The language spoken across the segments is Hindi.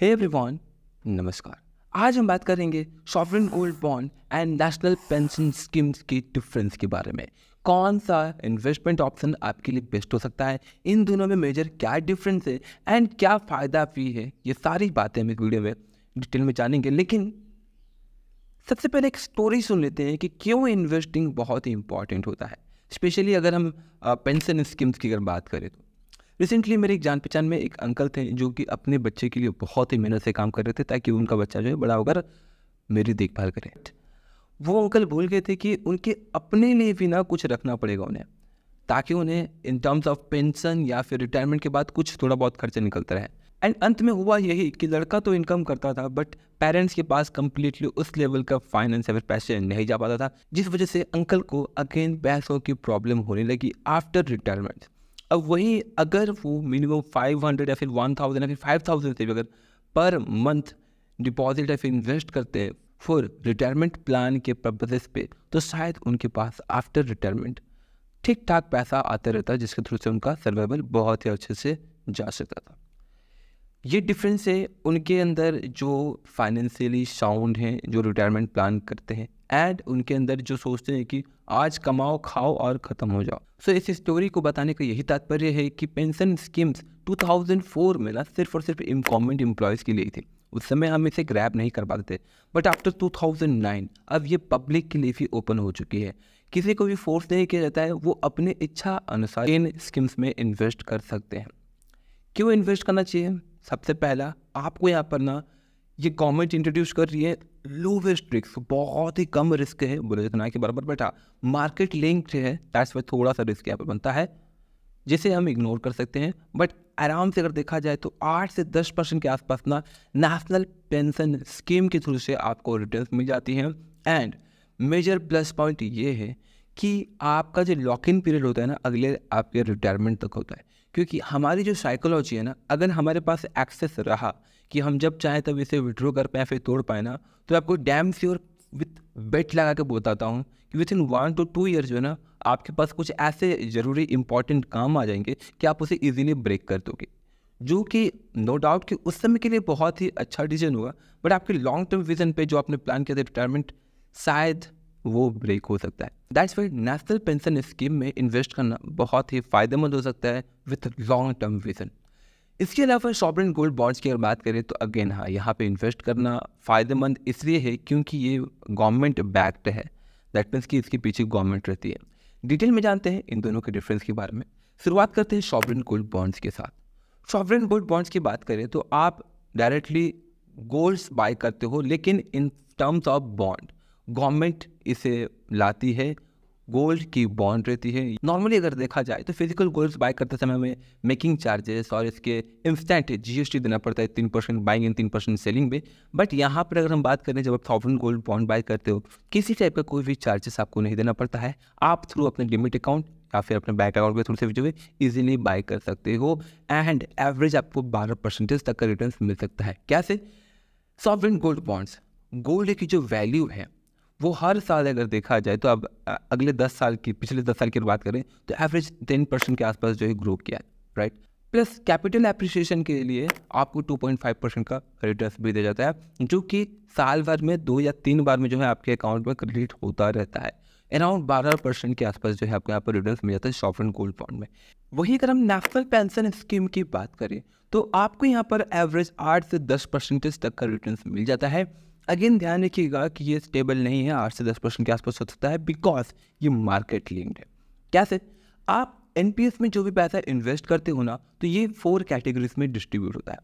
हे एवरीवन नमस्कार आज हम बात करेंगे सॉफ्टवेयर gold bond and national pension schemes की डिफरेंस के बारे में कौन सा इन्वेस्टमेंट ऑप्शन आपके लिए बेस्ट हो सकता है इन दोनों में मेजर क्या डिफरेंस है एंड क्या फ़ायदा भी है ये सारी बातें हम इस वीडियो में डिटेल में जानेंगे लेकिन सबसे पहले एक स्टोरी सुन लेते हैं कि क्यों इन्वेस्टिंग बहुत ही इंपॉर्टेंट होता है स्पेशली अगर हम पेंशन स्कीम्स की अगर बात करें तो रिसेंटली मेरे एक जान पहचान में एक अंकल थे जो कि अपने बच्चे के लिए बहुत ही मेहनत से काम कर रहे थे ताकि उनका बच्चा जो है बड़ा होकर मेरी देखभाल करे वो अंकल भूल गए थे कि उनके अपने लिए भी ना कुछ रखना पड़ेगा उन्हें ताकि उन्हें इन टर्म्स ऑफ पेंशन या फिर रिटायरमेंट के बाद कुछ थोड़ा बहुत खर्चा निकलता रहे एंड अंत में हुआ यही कि लड़का तो इनकम करता था बट पेरेंट्स के पास कम्प्लीटली उस लेवल का फाइनेंस या फिर पैसे नहीं जा पाता था जिस वजह से अंकल को अगेन पैसों की प्रॉब्लम होने लगी आफ्टर रिटायरमेंट अब वही अगर वो मिनिमम फाइव हंड्रेड या फिर वन थाउजेंड या फिर फाइव थाउजेंड से भी अगर पर मंथ डिपॉजिट या फिर इन्वेस्ट करते हैं फॉर रिटायरमेंट प्लान के पर्पजेस पे तो शायद उनके पास आफ्टर रिटायरमेंट ठीक ठाक पैसा आता रहता जिसके थ्रू से उनका सर्वाइवल बहुत ही अच्छे से जा सकता था ये डिफरेंस है उनके अंदर जो फाइनेंशियली साउंड हैं जो रिटायरमेंट प्लान करते हैं एंड उनके अंदर जो सोचते हैं कि आज कमाओ खाओ और ख़त्म हो जाओ सो so, इस स्टोरी को बताने का यही तात्पर्य है कि पेंशन स्कीम्स 2004 में ना सिर्फ और सिर्फ गवर्नमेंट एम्प्लॉयज़ के लिए थी उस समय हम इसे ग्रैप नहीं कर पाते बट आफ्टर 2009 अब ये पब्लिक के लिए भी ओपन हो चुकी है किसी को भी फोर्स नहीं किया जाता है वो अपने इच्छा अनुसार इन स्कीम्स में इन्वेस्ट कर सकते हैं क्यों इन्वेस्ट करना चाहिए सबसे पहला आपको यहाँ पर ना ये गवर्नमेंट इंट्रोड्यूस कर रही है लोवेस्ट रिस्क बहुत ही कम रिस्क है बोले जितना तो के बराबर बैठा मार्केट लिंक्ड है दैट्स वाई थोड़ा सा रिस्क यहाँ पर बनता है जिसे हम इग्नोर कर सकते हैं बट आराम से अगर देखा जाए तो आठ से दस परसेंट के आसपास ना नेशनल पेंशन स्कीम के थ्रू से आपको रिटर्न मिल जाती हैं एंड मेजर प्लस पॉइंट ये है कि आपका जो लॉक इन पीरियड होता है ना अगले आपके रिटायरमेंट तक होता है क्योंकि हमारी जो साइकोलॉजी है ना अगर हमारे पास एक्सेस रहा कि हम जब चाहें तब इसे विड्रॉ कर पाए फिर तोड़ पाए ना तो आपको डैम श्योर विथ बेट लगा के बताता हूँ कि within one to two year जो है ना आपके पास कुछ ऐसे ज़रूरी इंपॉर्टेंट काम आ जाएंगे कि आप उसे ईजिली ब्रेक कर दोगे जो कि नो डाउट कि उस समय के लिए बहुत ही अच्छा डिसीजन होगा बट आपके लॉन्ग टर्म विजन पे जो आपने प्लान किया था रिटायरमेंट शायद वो ब्रेक हो सकता है that's why national pension scheme में इन्वेस्ट करना बहुत ही फायदेमंद हो सकता है विथ लॉन्ग टर्म विजन इसके अलावा सॉवरन गोल्ड बॉन्ड्स की अगर बात करें तो अगेन हाँ यहाँ पे इन्वेस्ट करना फ़ायदेमंद इसलिए है क्योंकि ये गवर्नमेंट बैक्ड है दैट मीन्स कि इसके पीछे गवर्नमेंट रहती है डिटेल में जानते हैं इन दोनों के डिफरेंस के बारे में शुरुआत करते हैं सॉवरन गोल्ड बॉन्ड्स के साथ सॉवरन गोल्ड बॉन्ड्स की बात करें तो आप डायरेक्टली गोल्ड्स बाय करते हो लेकिन in terms of bond government इसे लाती है गोल्ड की बॉन्ड रहती है नॉर्मली अगर देखा जाए तो फिजिकल गोल्ड्स बाय करते समय हमें मेकिंग चार्जेस और इसके इंस्टेंट जीएसटी देना पड़ता है तीन परसेंट बाइंग एंड तीन परसेंट सेलिंग में बट यहाँ पर अगर हम बात करें जब आप थाउजेंड गोल्ड बॉन्ड बाय करते हो किसी टाइप का कोई भी चार्जेस आपको नहीं देना पड़ता है आप थ्रू अपने लिमिट अकाउंट या फिर अपने बैंक अकाउंट के थ्रू से जो है ईजिली बाय कर सकते हो एंड एवरेज आपको बारह परसेंटेज तक का रिटर्न मिल सकता है कैसे सॉफ्ट गोल्ड बॉन्ड्स गोल्ड की जो वैल्यू है वो हर साल अगर देखा जाए तो अब अगले दस साल की पिछले दस साल की बात करें तो एवरेज टेन परसेंट के आसपास जो है ग्रो किया है राइट प्लस कैपिटल एप्रिसिएशन के लिए आपको टू पॉइंट फाइव परसेंट का रिटर्न भी दिया जाता है जो कि साल भर में दो या तीन बार में जो है आपके अकाउंट में क्रेडिट होता रहता है अराउंड बारह परसेंट के आसपास जो है आपको यहाँ पर रिटर्न मिल जाता है सॉफ्ट गोल्ड बॉन्ड में वहीं अगर हम नेशनल पेंशन स्कीम की बात करें तो आपको यहाँ पर एवरेज आठ से दस परसेंटेज तक का रिटर्न मिल जाता है अगेन ध्यान रखिएगा कि ये स्टेबल नहीं है आठ से दस परसेंट के आसपास हो सकता है बिकॉज ये मार्केट लिंक्ड है कैसे आप एन में जो भी पैसा इन्वेस्ट करते हो ना तो ये फोर कैटेगरीज में डिस्ट्रीब्यूट होता है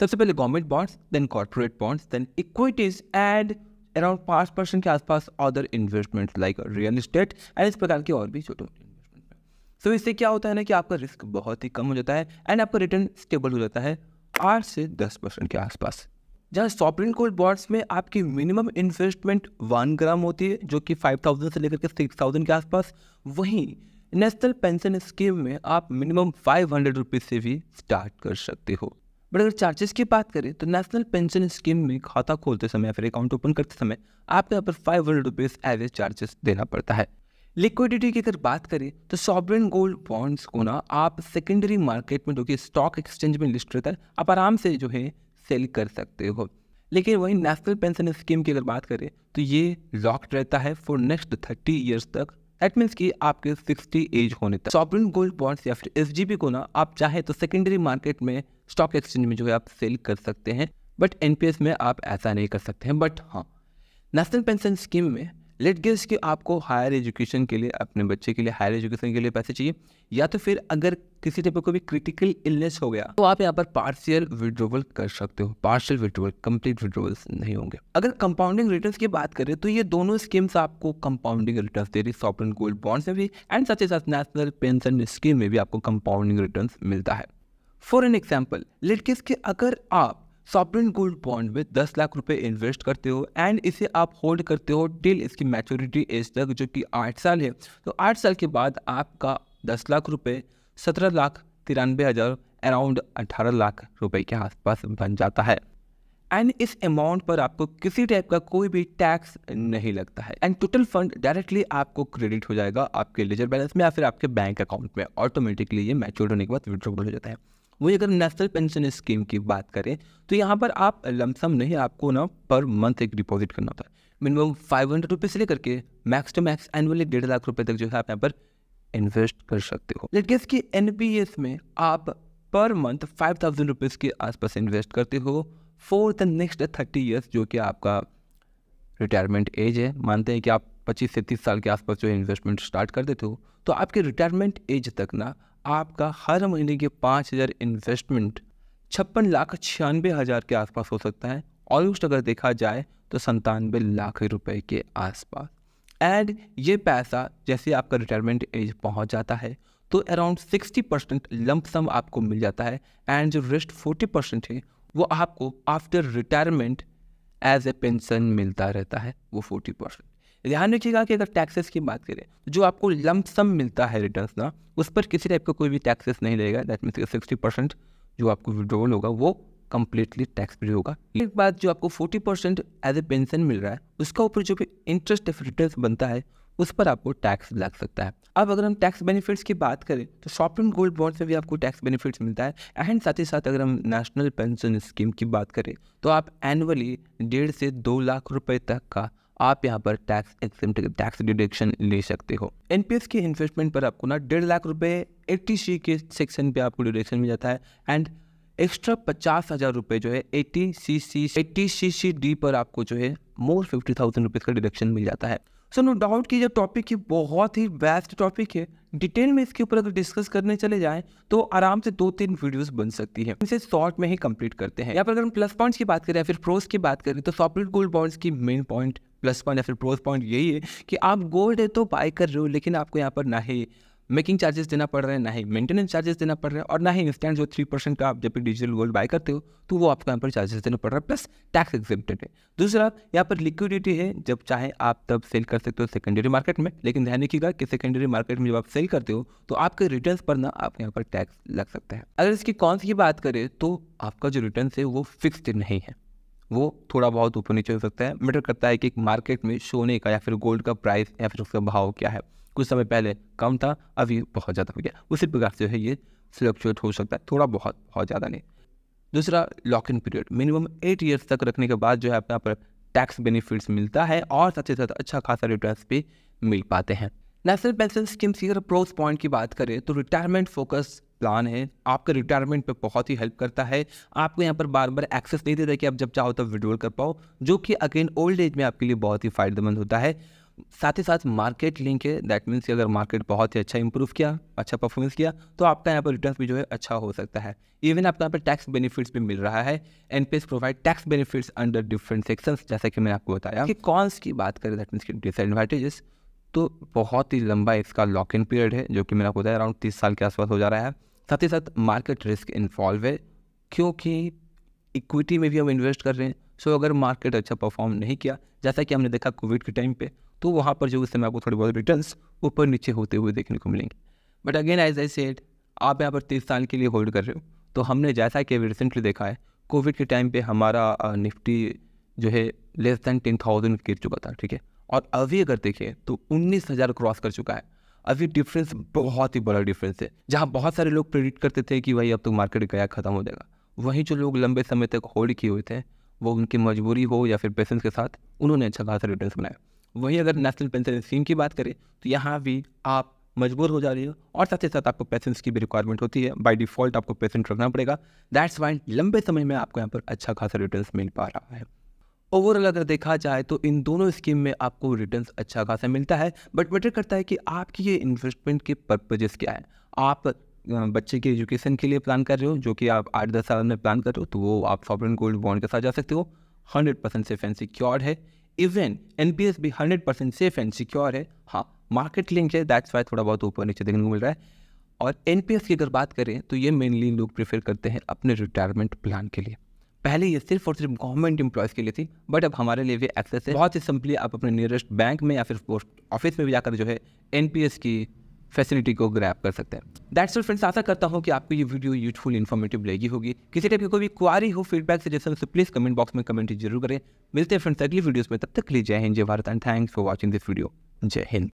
सबसे पहले government bonds then corporate bonds then equities and around पाँच परसेंट के आसपास other investment like real estate and इस प्रकार के और भी छोटे मोटे इन्वेस्टमेंट सो इससे क्या होता है ना कि आपका रिस्क बहुत ही कम हो जाता है एंड आपका रिटर्न स्टेबल हो जाता है आठ से दस परसेंट के आसपास जहाँ सॉपरिन गोल्ड बॉन्ड्स में आपकी मिनिमम इन्वेस्टमेंट वन ग्राम होती है जो कि फाइव थाउजेंड से लेकर के सिक्स थाउजेंड के आसपास वहीं नेशनल पेंशन स्कीम में आप मिनिमम फाइव हंड्रेड रुपीज़ से भी स्टार्ट कर सकते हो बट अगर चार्जेस की बात करें तो नेशनल पेंशन स्कीम में खाता खोलते समय या फिर अकाउंट ओपन करते समय आपके यहाँ पर five hundred rupees average charges देना पड़ता है लिक्विडिटी की अगर बात करें तो सॉवरेन गोल्ड बॉन्ड्स को ना आप सेकेंडरी मार्केट में जो कि स्टॉक एक्सचेंज में लिस्ट रहता है आप आराम से जो है सेल कर सकते हो लेकिन वहीं नेशनल पेंशन स्कीम की अगर बात करें तो ये लॉक्ड रहता है फॉर नेक्स्ट थर्टी ईयर्स तक दैट मीन्स कि आपके सिक्सटी एज होने तक सॉपरिन गोल्ड बॉन्ड्स या फिर एस को ना आप चाहे तो सेकेंडरी मार्केट में स्टॉक एक्सचेंज में जो है आप सेल कर सकते हैं बट एन में आप ऐसा नहीं कर सकते हैं बट हाँ नेशनल पेंशन स्कीम में लेट गेस कि आपको हायर एजुकेशन के लिए अपने बच्चे के लिए हायर एजुकेशन के लिए पैसे चाहिए या तो फिर अगर किसी टाइप का कोई क्रिटिकल इलनेस हो गया तो आप यहाँ पर पार्शियल विड्रोवल कर सकते हो पार्शियल विड्रोवल कंप्लीट विड्रोवल्स नहीं होंगे अगर कंपाउंडिंग रिटर्न की बात करें तो ये दोनों स्कीम्स आपको कंपाउंडिंग रिटर्न दे रही एंड गोल्ड बॉन्ड्स में भी एंड साथ ही साथ नेशनल पेंशन स्कीम में भी आपको कंपाउंडिंग रिटर्न मिलता है for an example let guess कि अगर आप सॉपरिन गोल्ड बॉन्ड में दस लाख रुपए इन्वेस्ट करते हो एंड इसे आप होल्ड करते हो टिल इसकी मैच्योरिटी एज तक जो कि आठ साल है तो आठ साल के बाद आपका दस लाख रुपये सत्रह लाख तिरानबे हज़ार अराउंड अठारह लाख रुपए के आसपास बन जाता है एंड इस अमाउंट पर आपको किसी टाइप का कोई भी टैक्स नहीं लगता है एंड टोटल फंड डायरेक्टली आपको क्रेडिट हो जाएगा आपके लेजर बैलेंस में या फिर आपके बैंक अकाउंट में ऑटोमेटिकली ये मैच्योर होने के बाद विड्रॉल हो जाता है वही अगर नेशनल पेंशन स्कीम की बात करें तो यहाँ पर आप लमसम नहीं आपको ना पर मंथ एक डिपॉजिट करना होता है मिनिमम फाइव हंड्रेड रुपीज़ से लेकर के मैक्स टू मैक्स एनुअली डेढ़ लाख रुपये तक जो है आप यहाँ पर इन्वेस्ट कर सकते हो लेटेस्ट कि एन में आप per month five thousand rupees के आसपास इन्वेस्ट करते हो for the next thirty years जो कि आपका रिटायरमेंट एज है मानते हैं कि आप पच्चीस से तीस साल के आसपास जो इन्वेस्टमेंट स्टार्ट कर देते हो तो आपके रिटायरमेंट एज तक ना आपका हर महीने के पाँच हज़ार इन्वेस्टमेंट छप्पन लाख छियानवे हज़ार के आसपास हो सकता है ऑलमोस्ट अगर देखा जाए तो संतानवे लाख रुपए के आसपास एंड ये पैसा जैसे आपका रिटायरमेंट एज पहुंच जाता है तो अराउंड सिक्सटी परसेंट लम्पसम आपको मिल जाता है एंड जो रेस्ट फोर्टी परसेंट है वो आपको after retirement as a pension मिलता रहता है वो फोर्टी परसेंट ध्यान रखिएगा कि अगर टैक्सेस की बात करें तो जो आपको लमसम सम मिलता है रिटर्न ना उस पर किसी टाइप का कोई भी टैक्सेस नहीं रहेगा दैट मीन सिक्सटी परसेंट जो आपको विड्रोवल होगा वो कम्प्लीटली टैक्स फ्री होगा एक बात जो आपको forty percent as a pension मिल रहा है उसका ऊपर जो भी इंटरेस्ट रिटर्न बनता है उस पर आपको टैक्स लग सकता है अब अगर हम टैक्स बेनिफिट्स की बात करें तो सॉफ्ट गोल्ड बॉन्ड में भी आपको टैक्स बेनिफिट्स मिलता है एंड साथ ही साथ अगर हम नेशनल पेंशन स्कीम की बात करें तो आप एनुअली डेढ़ से दो लाख रुपए तक का आप यहाँ पर टैक्स एक्सम टैक्स डिडक्शन ले सकते हो एनपीएस के इन्वेस्टमेंट पर आपको ना डेढ़ लाख रुपये एट्टी सी के सेक्शन पे आपको डिडक्शन मिल जाता है एंड एक्स्ट्रा पचास हज़ार रुपये जो है eighty C C eighty C C D पर आपको जो है मोर फिफ्टी थाउजेंड रुपीज़ का डिडक्शन मिल जाता है सो नो डाउट की जो टॉपिक है बहुत ही बेस्ट टॉपिक है डिटेल में इसके ऊपर अगर डिस्कस करने चले जाएं तो आराम से दो तीन वीडियोस बन सकती है इसे शॉर्ट में ही कंप्लीट करते हैं यहाँ पर अगर हम प्लस पॉइंट्स की बात करें या फिर प्रोस की बात करें तो सॉपरेट गोल्ड बॉन्ड्स की मेन पॉइंट प्लस पॉइंट या फिर प्रोज पॉइंट यही है कि आप गोल्ड तो बाय कर रहे हो लेकिन आपको यहाँ पर ना ही मेकिंग चार्जेस देना पड़ रहे हैं ना ही मेंटेनेंस चार्जेस देना पड़ रहा है और ना ही इंस्टेंट जो थ्री परसेंट का आप जब भी डिजिटल गोल्ड बाय करते हो तो वो आपको यहाँ पर चार्जेस देना पड़ रहा है प्लस टैक्स एग्जिप्टेड है दूसरा यहाँ पर लिक्विडिटी है जब चाहे आप तब सेल कर सकते हो सेकेंडरी मार्केट में लेकिन ध्यान रखिएगा कि सेकेंडरी मार्केट में जब आप सेल करते हो तो आपके रिटर्न पर ना आपके यहाँ पर टैक्स लग सकता है अगर इसकी कौन सी बात करें तो आपका जो रिटर्न है वो फिक्सड नहीं है वो थोड़ा बहुत ऊपर नीचे हो सकता है मैटर करता है कि मार्केट में सोने का या फिर गोल्ड का प्राइस या फिर उसका भाव क्या है कुछ समय पहले कम था अभी बहुत ज़्यादा हो गया उसी प्रकार से जो है ये फ्लक्चुएट हो सकता है थोड़ा बहुत बहुत ज़्यादा नहीं दूसरा lock in period minimum eight years तक रखने के बाद जो है अपने पर टैक्स बेनिफिट्स मिलता है और साथ ही साथ अच्छा खासा रिटर्न भी मिल पाते हैं नेशनल पेंशन स्कीम अगर प्रोस पॉइंट की बात करें तो रिटायरमेंट फोकस प्लान है आपका रिटायरमेंट पे बहुत ही हेल्प करता है आपको यहाँ पर बार बार एक्सेस नहीं देता कि आप जब चाहो तब विड्रॉल कर पाओ जो कि अगेन ओल्ड एज में आपके लिए बहुत ही फायदेमंद होता है साथ ही साथ मार्केट लिंक है दैट मीन्स कि अगर मार्केट बहुत ही अच्छा इंप्रूव किया अच्छा परफॉर्मेंस किया तो आपका यहाँ पर रिटर्न भी जो है अच्छा हो सकता है इवन आपको यहाँ पर टैक्स बेनिफिट्स भी मिल रहा है N P S provide tax benefits under different sections जैसा कि मैंने आपको बताया कि कॉन्स की बात करें दैट मीन्स कि डिसएडवांटेजेस तो बहुत ही लंबा इसका लॉक इन पीरियड है जो कि मेरा खुद बताया अराउंड तीस साल के आसपास हो जा रहा है साथ ही साथ मार्केट रिस्क इन्वॉल्व है क्योंकि इक्विटी में भी हम इन्वेस्ट कर रहे हैं सो अगर मार्केट अच्छा परफॉर्म नहीं किया जैसा कि हमने देखा कोविड के टाइम पे तो वहाँ पर जो उस समय आपको थोड़े बहुत रिटर्न ऊपर नीचे होते हुए देखने को मिलेंगे but again as I said आप यहाँ पर तीस साल के लिए होल्ड कर रहे हो तो हमने जैसा कि अभी रिसेंटली देखा है कोविड के टाइम पे हमारा निफ्टी जो है लेस दैन टेन थाउजेंड गिर चुका था ठीक है और अभी अगर देखें तो उन्नीस हज़ार क्रॉस कर चुका है अभी डिफरेंस बहुत ही बड़ा डिफरेंस है जहाँ बहुत सारे लोग प्रेडिक्ट करते थे कि भाई अब तो मार्केट गया ख़त्म हो जाएगा वहीं जो लोग लंबे समय तक होल्ड किए हुए थे वो उनकी मजबूरी हो या फिर पेशेंस के साथ उन्होंने अच्छा खासा रिटर्न बनाया वहीं अगर नेशनल पेंशन स्कीम की बात करें तो यहाँ भी आप मजबूर हो जा रही हो और साथ ही साथ आपको पेशेंस की भी रिक्वायरमेंट होती है बाय डिफ़ॉल्ट आपको पेशेंट रखना पड़ेगा दैट्स वाइन लंबे समय में आपको यहाँ पर अच्छा खासा रिटर्न मिल पा रहा है ओवरऑल अगर देखा जाए तो इन दोनों स्कीम में आपको रिटर्न अच्छा खासा मिलता है बट मैटर करता है कि आपकी ये इन्वेस्टमेंट के पर्पजेस क्या है आप बच्चे के एजुकेशन के लिए प्लान कर रहे हो जो कि आप आठ दस साल में प्लान कर रहे हो तो वो आप सॉफ्टवेयर गोल्ड बॉन्ड के साथ जा सकते हो hundred percent safe and secure है इवन एन पी एस भी hundred percent safe and secure है हाँ मार्केट लिंक है दैट्स वाई थोड़ा बहुत ऊपर नीचे देखने को मिल रहा है और एन पी एस की अगर बात करें तो ये मेनली लोग प्रेफर करते हैं अपने रिटायरमेंट प्लान के लिए पहले ये सिर्फ और सिर्फ गवर्नमेंट एम्प्लॉयज़ के लिए थी बट अब हमारे लिए भी एक्सेस है बहुत ही सिंपली आप अपने नियरेस्ट बैंक में या फिर पोस्ट ऑफिस में भी जाकर जो है एन की फैसिलिटी को ग्रैप कर सकते हैं दैट्स फ्रेंड्स आशा करता हूँ कि आपको ये वीडियो यूजफुल इन्फॉर्मेटिव लगी होगी किसी टाइप की कोई भी क्वारी हो फीडबैक सजेशन तो प्लीज़ कमेंट बॉक्स में कमेंट जरूर करें मिलते हैं फ्रेंड्स अगली वीडियोस में तब तक लीजिए जय हिंद जय Bharat and thanks for watching this video जय हिंद